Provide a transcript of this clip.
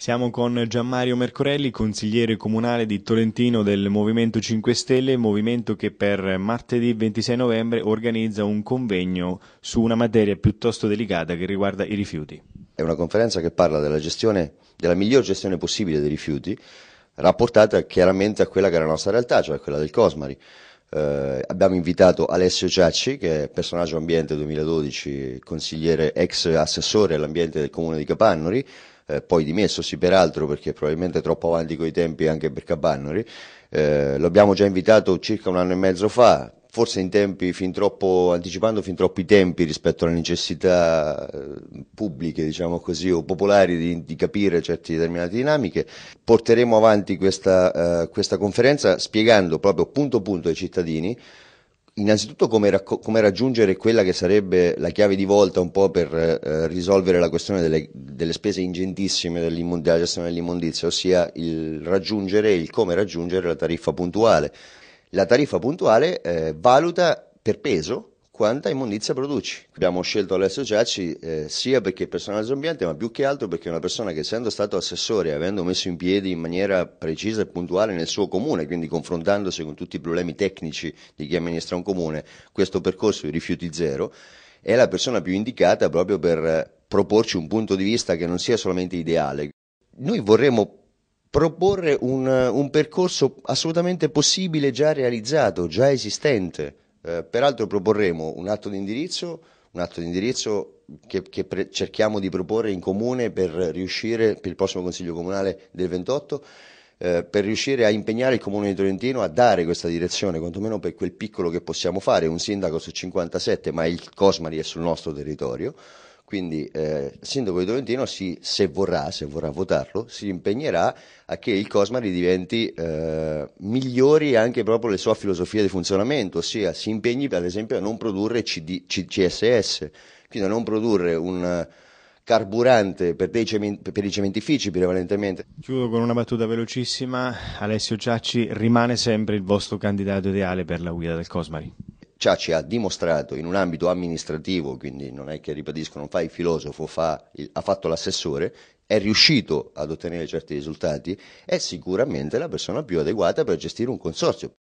Siamo con Gianmario Mercorelli, consigliere comunale di Tolentino del Movimento 5 Stelle, movimento che per martedì 26 novembre organizza un convegno su una materia piuttosto delicata che riguarda i rifiuti. È una conferenza che parla della, gestione, della miglior gestione possibile dei rifiuti, rapportata chiaramente a quella che è la nostra realtà, cioè quella del Cosmari. Eh, abbiamo invitato Alessio Ciacci, che è personaggio ambiente 2012, consigliere ex assessore all'ambiente del comune di Capannori, eh, poi dimessosi peraltro perché probabilmente troppo avanti coi tempi anche per Cabannori, eh, lo già invitato circa un anno e mezzo fa, forse tempi, fin troppo, anticipando fin troppi tempi rispetto alle necessità eh, pubbliche, diciamo così, o popolari di, di, capire certe determinate dinamiche, porteremo avanti questa, eh, questa conferenza spiegando proprio punto punto ai cittadini innanzitutto come, racco- come, raggiungere quella che sarebbe la chiave di volta un po' per eh, risolvere la questione delle, delle spese ingentissime della gestione dell'immondizia, ossia il raggiungere il come raggiungere la tariffa puntuale. La tariffa puntuale eh, valuta per peso quanta immondizia produci. Abbiamo scelto Alessio Giacci eh, sia perché è personaggio ambiente, ma più che altro perché è una persona che essendo stato assessore, avendo messo in piedi in maniera precisa e puntuale nel suo comune, quindi confrontandosi con tutti i problemi tecnici di chi amministra un comune, questo percorso di rifiuti zero, è la persona più indicata proprio per eh, proporci un punto di vista che non sia solamente ideale. Noi vorremmo proporre un, un percorso assolutamente possibile, già realizzato, già esistente, eh, peraltro proporremo un atto di indirizzo, un atto di indirizzo che, che pre- cerchiamo di proporre in comune per riuscire, per il prossimo Consiglio Comunale del 28, eh, per riuscire a impegnare il Comune di Torrentino a dare questa direzione, quantomeno per quel piccolo che possiamo fare, un sindaco su 57, ma il Cosmari è sul nostro territorio. Quindi eh, il sindaco di Tolentino, si, se vorrà, se vorrà votarlo, si impegnerà a che il Cosmari diventi eh, migliori anche proprio le sue filosofie di funzionamento, ossia si impegni ad esempio a non produrre CD, C, CSS, quindi a non produrre un carburante per, cement- per, i cementifici prevalentemente. Chiudo con una battuta velocissima, Alessio Ciacci rimane sempre il vostro candidato ideale per la guida del Cosmari ci ha dimostrato in un ambito amministrativo, quindi non è che ribadisco, non fa il filosofo, fa il, ha fatto l'assessore, è riuscito ad ottenere certi risultati, è sicuramente la persona più adeguata per gestire un consorzio.